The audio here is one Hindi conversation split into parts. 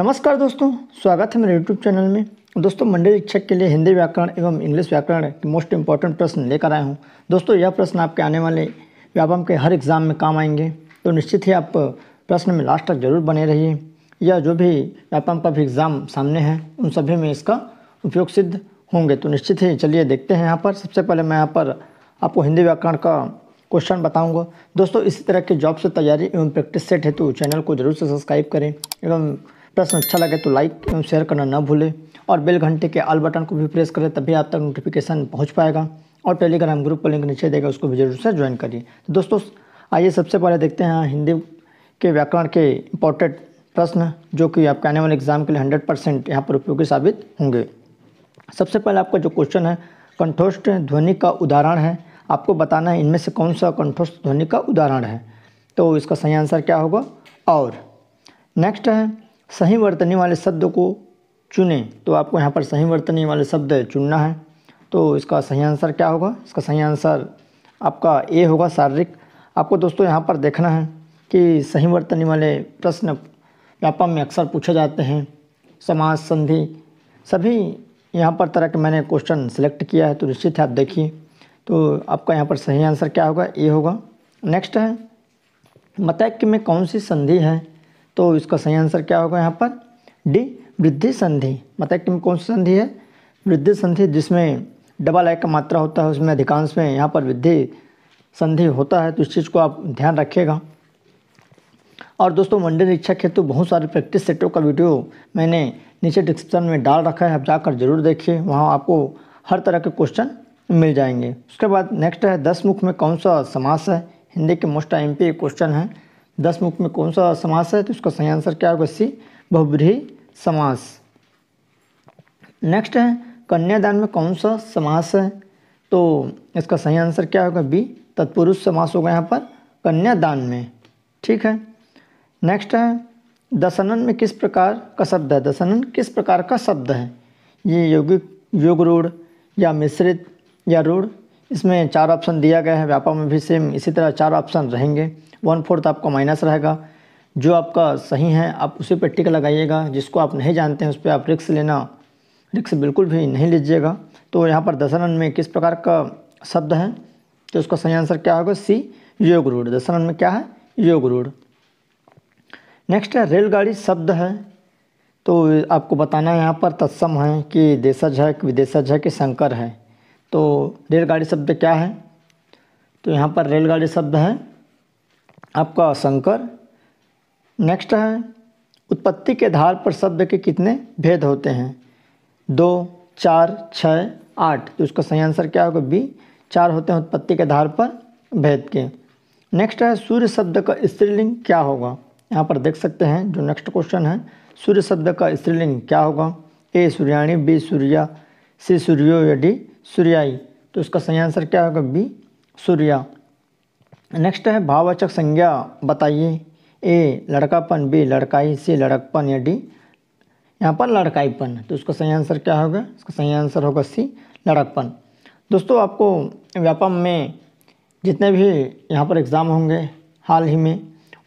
नमस्कार दोस्तों स्वागत है मेरे यूट्यूब चैनल में दोस्तों मंडल शिक्षक के लिए हिंदी व्याकरण एवं इंग्लिश व्याकरण के मोस्ट इंपॉर्टेंट प्रश्न लेकर आया हूँ दोस्तों यह प्रश्न आपके आने वाले व्यापम के हर एग्ज़ाम में काम आएंगे तो निश्चित ही आप प्रश्न में लास्ट तक जरूर बने रहिए या जो भी व्यापम भी एग्ज़ाम सामने हैं उन सभी में इसका उपयोग सिद्ध होंगे तो निश्चित ही चलिए देखते हैं यहाँ पर सबसे पहले मैं यहाँ पर आपको हिंदी व्याकरण का क्वेश्चन बताऊंगा दोस्तों इसी तरह के जॉब से तैयारी एवं प्रैक्टिस सेट हेतु चैनल को जरूर से सब्सक्राइब करें एवं प्रश्न अच्छा लगे तो लाइक एवं शेयर करना ना भूलें और बेल घंटे के आल बटन को भी प्रेस करें तभी आप तक नोटिफिकेशन पहुँच पाएगा और टेलीग्राम ग्रुप का लिंक नीचे देगा उसको भी जरूर से ज्वाइन करिए तो दोस्तों आइए सबसे पहले देखते हैं हिंदी के व्याकरण के इम्पोर्टेंट प्रश्न जो कि आपके आने वाले एग्जाम के लिए हंड्रेड परसेंट यहाँ पर उपयोगी साबित होंगे सबसे पहले आपका जो क्वेश्चन है कंठोष्ठ ध्वनि का उदाहरण है आपको बताना है इनमें से कौन सा कंठोष्ठ ध्वनि का उदाहरण है तो इसका सही आंसर क्या होगा और नेक्स्ट है सही वर्तनी वाले शब्द को चुनें तो आपको यहाँ पर सही वर्तनी वाले शब्द चुनना है तो इसका सही आंसर क्या होगा इसका सही आंसर आपका ए होगा शारीरिक आपको दोस्तों यहाँ पर देखना है कि सही वर्तनी वाले प्रश्न व्यापम में अक्सर पूछे जाते हैं समाज संधि सभी यहाँ पर तरह के मैंने क्वेश्चन सिलेक्ट किया है तो निश्चित है आप देखिए तो आपका यहाँ पर सही आंसर क्या होगा ए होगा नेक्स्ट है मतैक्य में कौन सी संधि है तो इसका सही आंसर क्या होगा यहाँ पर डी वृद्धि संधि मतलब कि कौन सी संधि है वृद्धि संधि जिसमें डबल आय का मात्रा होता है उसमें अधिकांश में यहाँ पर वृद्धि संधि होता है तो इस चीज़ को आप ध्यान रखिएगा और दोस्तों मंडे निरीक्षक हेतु बहुत सारे प्रैक्टिस सेटों का वीडियो मैंने नीचे डिस्क्रिप्शन में डाल रखा है आप जाकर जरूर देखिए वहाँ आपको हर तरह के क्वेश्चन मिल जाएंगे उसके बाद नेक्स्ट है दस मुख में कौन सा समास है हिंदी के मोस्ट आई क्वेश्चन है दस मुख में कौन सा समास है तो इसका सही आंसर क्या होगा सी बहुब्रीही समास नेक्स्ट है कन्यादान में कौन सा समास है तो इसका सही आंसर क्या होगा बी तत्पुरुष समास होगा यहाँ पर कन्यादान में ठीक है नेक्स्ट है दशनन में किस प्रकार का शब्द है दसनन किस प्रकार का शब्द है ये योगिक योग रूढ़ या मिश्रित या रूढ़ इसमें चार ऑप्शन दिया गया है व्यापार में भी सेम इसी तरह चार ऑप्शन रहेंगे वन फोर्थ आपका माइनस रहेगा जो आपका सही है आप उसी पर टिक लगाइएगा जिसको आप नहीं जानते हैं उस पर आप रिक्स लेना रिक्स बिल्कुल भी नहीं लीजिएगा तो यहाँ पर दशरन में किस प्रकार का शब्द है तो उसका सही आंसर क्या होगा सी योग रूढ़ दशरन में क्या है योग रूढ़ नेक्स्ट है रेलगाड़ी शब्द है तो आपको बताना है यहाँ पर तत्सम है कि देशज है कि विदेशज है कि शंकर है तो रेलगाड़ी शब्द क्या है तो यहाँ पर रेलगाड़ी शब्द है आपका शंकर नेक्स्ट है उत्पत्ति के आधार पर शब्द के कितने भेद होते हैं दो चार छः आठ तो उसका सही आंसर क्या होगा बी चार होते हैं उत्पत्ति के आधार पर भेद के नेक्स्ट है सूर्य शब्द का स्त्रीलिंग क्या होगा यहाँ पर देख सकते हैं जो नेक्स्ट क्वेश्चन है सूर्य शब्द का स्त्रीलिंग क्या होगा ए सूर्याणी बी सूर्या सी सूर्यो या डी सूर्याई तो इसका सही आंसर क्या होगा बी सूर्या नेक्स्ट है भाववाचक संज्ञा बताइए ए लड़कापन बी लड़काई सी लड़कपन या डी यहाँ पर लड़काईपन तो उसका सही आंसर क्या होगा इसका सही आंसर होगा सी लड़कपन दोस्तों आपको व्यापम में जितने भी यहाँ पर एग्ज़ाम होंगे हाल ही में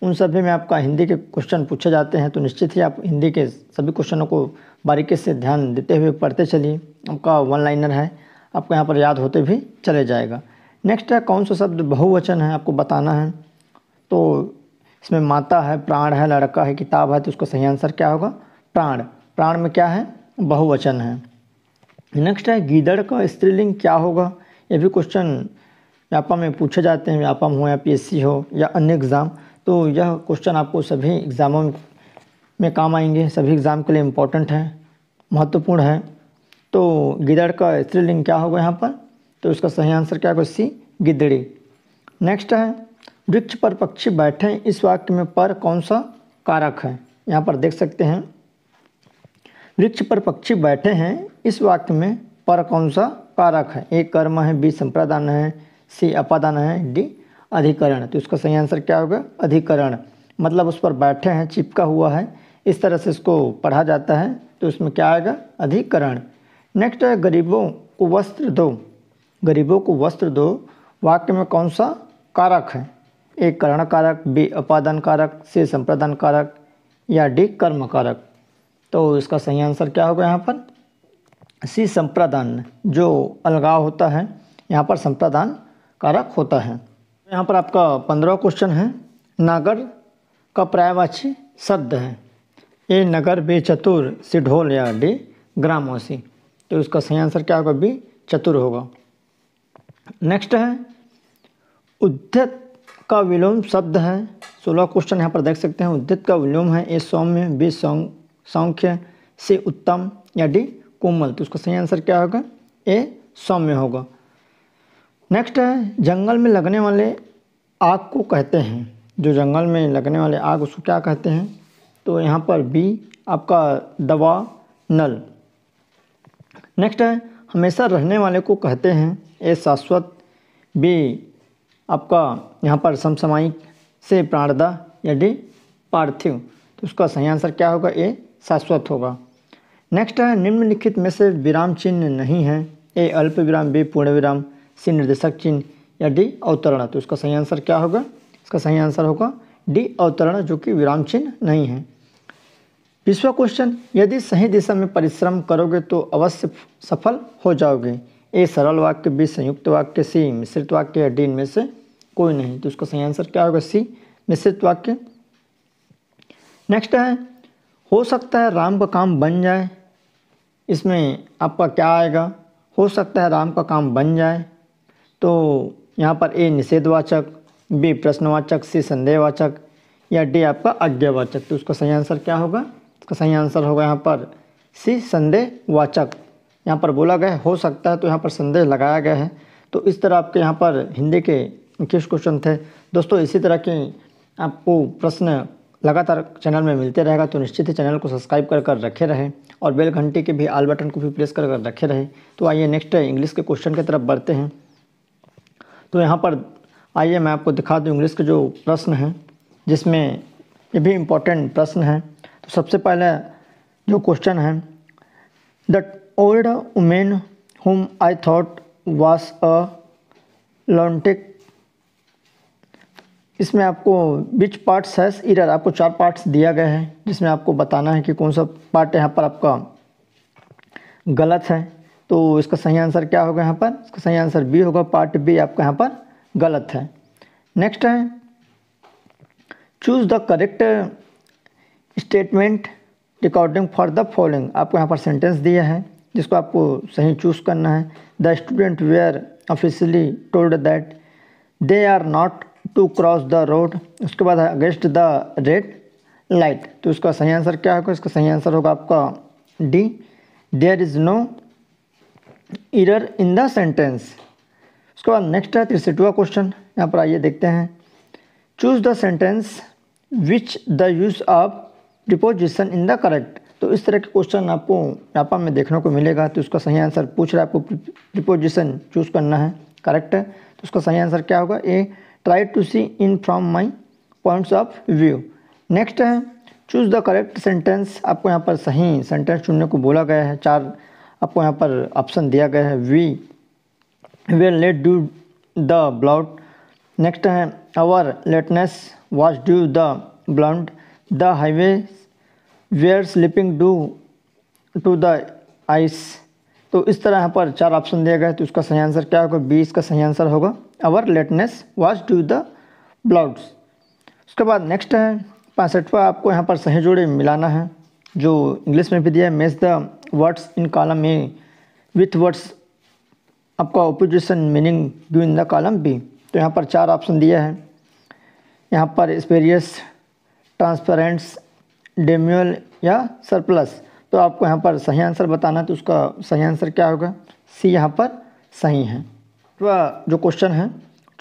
उन सभी में आपका हिंदी के क्वेश्चन पूछे जाते हैं तो निश्चित ही आप हिंदी के सभी क्वेश्चनों को बारीकी से ध्यान देते हुए पढ़ते चलिए आपका वन लाइनर है आपको यहाँ पर याद होते भी चले जाएगा नेक्स्ट है कौन सा शब्द बहुवचन है आपको बताना है तो इसमें माता है प्राण है लड़का है किताब है तो उसका सही आंसर क्या होगा प्राण प्राण में क्या है बहुवचन है नेक्स्ट है गीदड़ का स्त्रीलिंग क्या होगा ये भी क्वेश्चन व्यापम में पूछे जाते हैं व्यापम हो या पीएससी हो या अन्य एग्ज़ाम तो यह क्वेश्चन आपको सभी एग्ज़ामों में काम आएंगे सभी एग्ज़ाम के लिए इम्पोर्टेंट है महत्वपूर्ण है तो गिदड़ का स्त्रीलिंग क्या होगा यहाँ पर तो इसका सही आंसर क्या होगा सी गिदड़ी नेक्स्ट है वृक्ष पर पक्षी बैठे इस वाक्य में पर कौन सा कारक है यहाँ पर देख सकते हैं वृक्ष पर पक्षी बैठे हैं इस वाक्य में पर कौन सा कारक है ए कर्म है बी संप्रदान है सी अपादान है डी अधिकरण तो इसका सही आंसर क्या होगा अधिकरण मतलब उस पर बैठे हैं चिपका हुआ है इस तरह से इसको पढ़ा जाता है तो उसमें क्या आएगा अधिकरण नेक्स्ट है गरीबों को वस्त्र दो गरीबों को वस्त्र दो वाक्य में कौन सा कारक है ए करण कारक बी अपादान कारक से संप्रदान कारक या डी कर्म कारक तो इसका सही आंसर क्या होगा यहाँ पर सी संप्रदान जो अलगाव होता है यहाँ पर संप्रदान कारक होता है यहाँ पर आपका पंद्रह क्वेश्चन है नागर का प्रायवाची शब्द है ए नगर बे चतुर सी ढोल या डी ग्रामोसी तो इसका सही आंसर क्या होगा बी चतुर होगा नेक्स्ट है उद्धत का विलोम शब्द है सोलह क्वेश्चन यहाँ पर देख सकते हैं उद्धत का विलोम है ए सौम्य बी सौख्य से उत्तम या डी कोमल तो उसका सही आंसर क्या होगा ए सौम्य होगा नेक्स्ट है जंगल में लगने वाले आग को कहते हैं जो जंगल में लगने वाले आग उसको क्या कहते हैं तो यहाँ पर बी आपका दवा नल नेक्स्ट है हमेशा रहने वाले को कहते हैं ए शाश्वत बी आपका यहाँ पर समसामयिक से प्राणदा या डी पार्थिव तो उसका सही आंसर क्या होगा ए शाश्वत होगा नेक्स्ट है निम्नलिखित में से विराम चिन्ह नहीं है ए अल्प विराम बी पूर्ण विराम सी निर्देशक चिन्ह या डी अवतरण तो उसका सही आंसर क्या होगा इसका सही आंसर होगा डी अवतरण जो कि विराम चिन्ह नहीं है बीसवा क्वेश्चन यदि सही दिशा में परिश्रम करोगे तो अवश्य सफल हो जाओगे ए सरल वाक्य बी संयुक्त वाक्य सी मिश्रित वाक्य या डी इनमें से कोई नहीं तो इसका सही आंसर क्या होगा सी मिश्रित वाक्य नेक्स्ट है हो सकता है राम का काम बन जाए इसमें आपका क्या आएगा हो सकता है राम का काम बन जाए तो यहाँ पर ए निषेधवाचक बी प्रश्नवाचक सी संदेहवाचक या डी आपका आज्ञावाचक तो उसका सही आंसर क्या होगा इसका सही आंसर होगा यहाँ पर सी संदेह वाचक यहाँ पर बोला गया हो सकता है तो यहाँ पर संदेह लगाया गया है तो इस तरह आपके यहाँ पर हिंदी के इक्कीस क्वेश्चन थे दोस्तों इसी तरह के आपको प्रश्न लगातार चैनल में मिलते रहेगा तो निश्चित ही चैनल को सब्सक्राइब कर कर रखे रहें और बेल घंटी के भी आल बटन को भी प्रेस कर कर रखे रहें तो आइए नेक्स्ट इंग्लिश के क्वेश्चन की तरफ बढ़ते हैं तो यहाँ पर आइए मैं आपको दिखा दूँ इंग्लिश के जो प्रश्न हैं जिसमें ये भी इम्पोर्टेंट प्रश्न हैं सबसे पहले जो क्वेश्चन है दट ओल्ड वुमेन हुम आई थॉट वॉस अ लॉन्टिक इसमें आपको बिच पार्ट्स है इरर आपको चार पार्ट्स दिया गया है जिसमें आपको बताना है कि कौन सा पार्ट यहाँ पर आपका गलत है तो इसका सही आंसर क्या होगा यहाँ पर इसका सही आंसर बी होगा पार्ट बी आपका यहाँ पर गलत है नेक्स्ट है choose the correct statement regarding for the following आपको यहाँ पर सेंटेंस दिया है जिसको आपको सही चूज़ करना है the student were officially told that they are not to cross the road उसके बाद अगेंस्ट द रेड लाइट तो उसका सही आंसर क्या होगा इसका सही आंसर होगा आपका D there is no error in the sentence उसके बाद नेक्स्ट है तिरसठवा क्वेश्चन यहाँ पर आइए देखते हैं choose the sentence which the use of deposition in the correct तो इस तरह के क्वेश्चन आपको नापा में देखने को मिलेगा तो उसका सही आंसर पूछ रहा है आपको प्रिपोजिशन चूज करना है करेक्ट है तो उसका सही आंसर क्या होगा A try to see in from my points of view next है चूज द करेक्ट सेंटेंस आपको यहाँ पर सही सेंटेंस चुनने को बोला गया है चार आपको यहाँ पर ऑप्शन दिया गया है we were late due the flood next है our lateness was due the flood the highways were slipping due to the ice तो इस तरह यहाँ पर चार ऑप्शन दिया गया है तो इसका सही आंसर क्या होगा बी इसका सही आंसर होगा our lateness was to the floods उसके बाद नेक्स्ट है पैंसठवा आपको यहाँ पर सही जोड़े मिलाना है जो इंग्लिश में भी दिया है match the words in column A with words आपका opposition meaning given the column B तो यहाँ पर चार ऑप्शन दिया है यहाँ पर स्पेरियस ट्रांसपेरेंट्स डेम्यूल या सरप्लस तो आपको यहाँ पर सही आंसर बताना है तो उसका सही आंसर क्या होगा सी यहाँ पर सही है तो जो क्वेश्चन है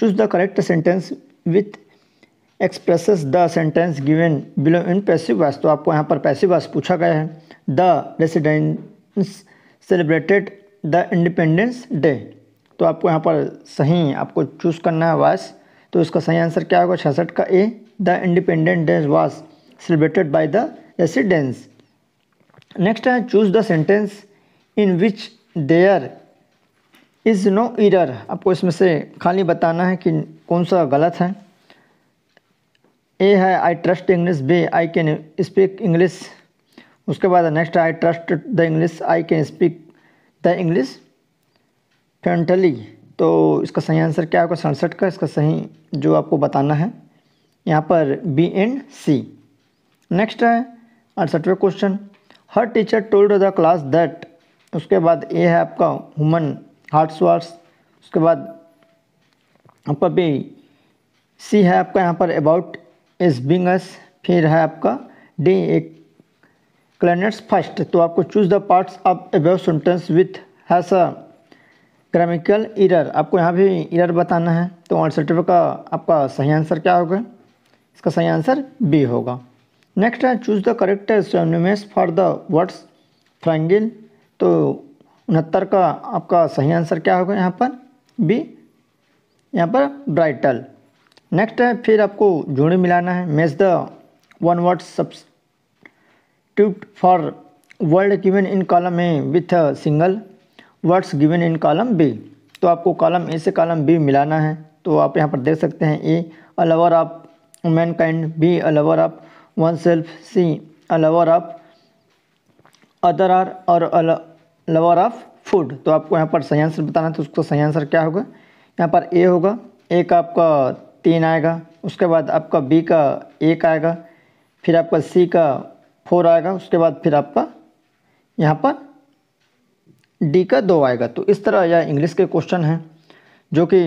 choose the correct sentence with expresses the sentence given below in passive voice तो आपको यहाँ पर पैसिव वास पूछा गया है the residents celebrated the Independence Day तो आपको यहाँ पर सही आपको चूज़ करना है वास तो इसका सही आंसर क्या होगा छियासठ का A the independent Day was celebrated by the residents. Next है choose the sentence in which there is no error आपको इसमें से खाली बताना है कि कौन सा गलत है ए है I trust English B I can speak English उसके बाद next I trust the English I can speak the English fluently तो इसका सही आंसर क्या होगा सड़सठ का इसका सही जो आपको बताना है यहाँ पर बी एंड सी नेक्स्ट है अड़सठवें question her teacher told the class that उसके बाद ए है आपका हुमन हार्ट वार्स उसके बाद आपका बी सी है आपका यहाँ पर अबाउट इज बिंग एस फिर है आपका डी ए क्लैनेट्स फर्स्ट तो आपको choose the parts of above sentence with has a grammatical error आपको यहाँ भी इरर बताना है तो अड़सठवें का आपका सही आंसर क्या होगा इसका सही आंसर बी होगा नेक्स्ट है choose the correct antonyms for the words fragile तो उनहत्तर का आपका सही आंसर क्या होगा यहाँ पर बी यहाँ पर ब्राइटल नेक्स्ट है फिर आपको जोड़ी मिलाना है मेज द वन वर्ड ट्यूट for world given in column A with single words given in column B तो आपको कॉलम ए से कॉलम बी मिलाना है तो आप यहाँ पर देख सकते हैं ए अलावर आप man can be a lover of oneself C lover of other or और a लवर ऑफ फूड तो आपको यहाँ पर सही आंसर बताना है तो उसका सही आंसर क्या होगा यहाँ पर ए होगा ए का आपका तीन आएगा उसके बाद आपका बी का एक आएगा फिर आपका सी का फोर आएगा उसके बाद फिर आपका यहाँ पर डी का दो आएगा तो इस तरह यह इंग्लिश के क्वेश्चन हैं जो कि